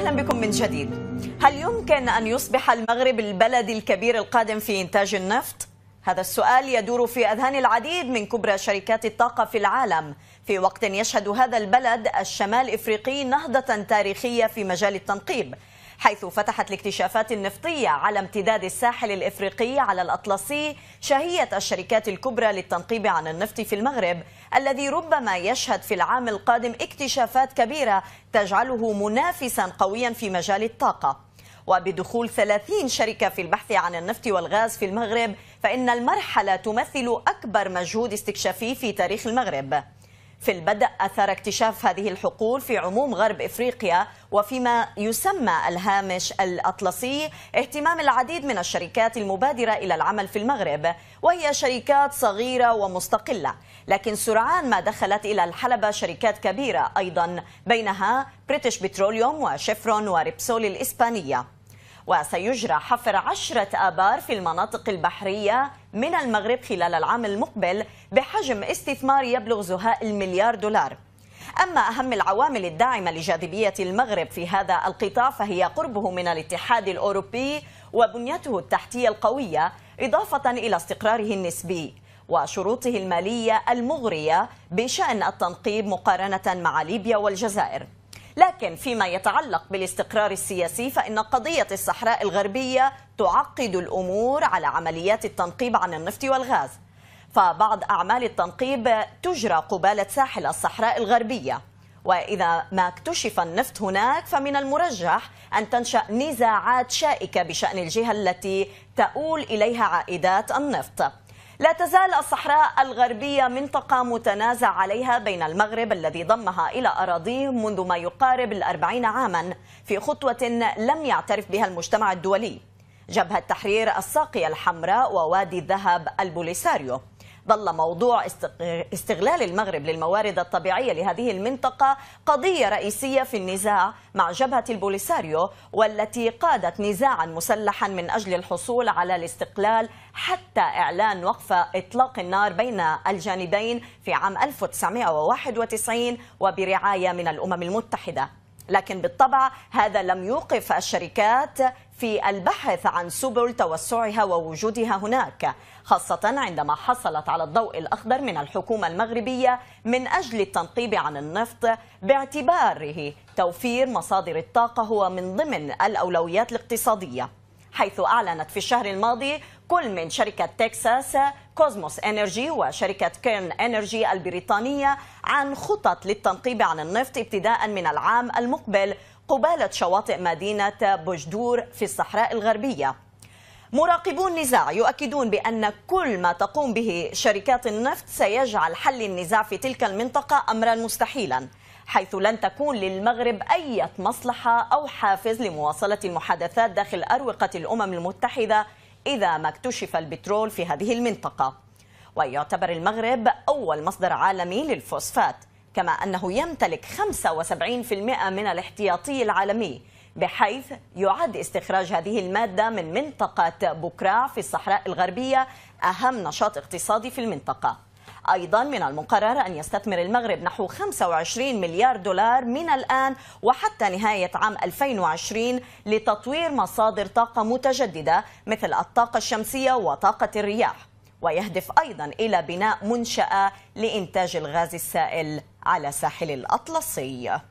أهلا بكم من جديد هل يمكن أن يصبح المغرب البلد الكبير القادم في إنتاج النفط؟ هذا السؤال يدور في أذهان العديد من كبرى شركات الطاقة في العالم في وقت يشهد هذا البلد الشمال إفريقي نهضة تاريخية في مجال التنقيب حيث فتحت الاكتشافات النفطية على امتداد الساحل الإفريقي على الأطلسي شهية الشركات الكبرى للتنقيب عن النفط في المغرب الذي ربما يشهد في العام القادم اكتشافات كبيرة تجعله منافسا قويا في مجال الطاقة وبدخول 30 شركة في البحث عن النفط والغاز في المغرب فإن المرحلة تمثل أكبر مجهود استكشافي في تاريخ المغرب في البدء أثار اكتشاف هذه الحقول في عموم غرب إفريقيا وفيما يسمى الهامش الأطلسي اهتمام العديد من الشركات المبادرة إلى العمل في المغرب وهي شركات صغيرة ومستقلة لكن سرعان ما دخلت إلى الحلبة شركات كبيرة أيضا بينها بريتش بتروليوم وشيفرون وريبسول الإسبانية وسيجرى حفر عشرة آبار في المناطق البحرية من المغرب خلال العام المقبل بحجم استثمار يبلغ زهاء المليار دولار أما أهم العوامل الداعمة لجاذبية المغرب في هذا القطاع فهي قربه من الاتحاد الأوروبي وبنيته التحتية القوية إضافة إلى استقراره النسبي وشروطه المالية المغرية بشأن التنقيب مقارنة مع ليبيا والجزائر لكن فيما يتعلق بالاستقرار السياسي فإن قضية الصحراء الغربية تعقد الأمور على عمليات التنقيب عن النفط والغاز فبعض أعمال التنقيب تجرى قبالة ساحل الصحراء الغربية وإذا ما اكتشف النفط هناك فمن المرجح أن تنشأ نزاعات شائكة بشأن الجهة التي تؤول إليها عائدات النفط لا تزال الصحراء الغربية منطقة متنازع عليها بين المغرب الذي ضمها إلى أراضيه منذ ما يقارب الأربعين عاما في خطوة لم يعترف بها المجتمع الدولي جبهة تحرير الساقية الحمراء ووادي الذهب البوليساريو ظل موضوع استغلال المغرب للموارد الطبيعية لهذه المنطقة قضية رئيسية في النزاع مع جبهة البوليساريو والتي قادت نزاعا مسلحا من أجل الحصول على الاستقلال حتى إعلان وقف إطلاق النار بين الجانبين في عام 1991 وبرعاية من الأمم المتحدة لكن بالطبع هذا لم يوقف الشركات في البحث عن سبل توسعها ووجودها هناك خاصة عندما حصلت على الضوء الأخضر من الحكومة المغربية من أجل التنقيب عن النفط باعتباره توفير مصادر الطاقة هو من ضمن الأولويات الاقتصادية حيث أعلنت في الشهر الماضي كل من شركة تكساس كوزموس انرجي وشركة كيرن انرجي البريطانية عن خطط للتنقيب عن النفط ابتداء من العام المقبل قبالة شواطئ مدينة بوجدور في الصحراء الغربية مراقبو النزاع يؤكدون بأن كل ما تقوم به شركات النفط سيجعل حل النزاع في تلك المنطقة أمرا مستحيلا حيث لن تكون للمغرب أي مصلحة أو حافز لمواصلة المحادثات داخل أروقة الأمم المتحدة إذا ما اكتشف البترول في هذه المنطقة ويعتبر المغرب أول مصدر عالمي للفوسفات كما أنه يمتلك 75% من الاحتياطي العالمي بحيث يعد استخراج هذه المادة من منطقة بكراع في الصحراء الغربية أهم نشاط اقتصادي في المنطقة أيضا من المقرر أن يستثمر المغرب نحو 25 مليار دولار من الآن وحتى نهاية عام 2020 لتطوير مصادر طاقة متجددة مثل الطاقة الشمسية وطاقة الرياح ويهدف أيضا إلى بناء منشأة لإنتاج الغاز السائل على ساحل الأطلسي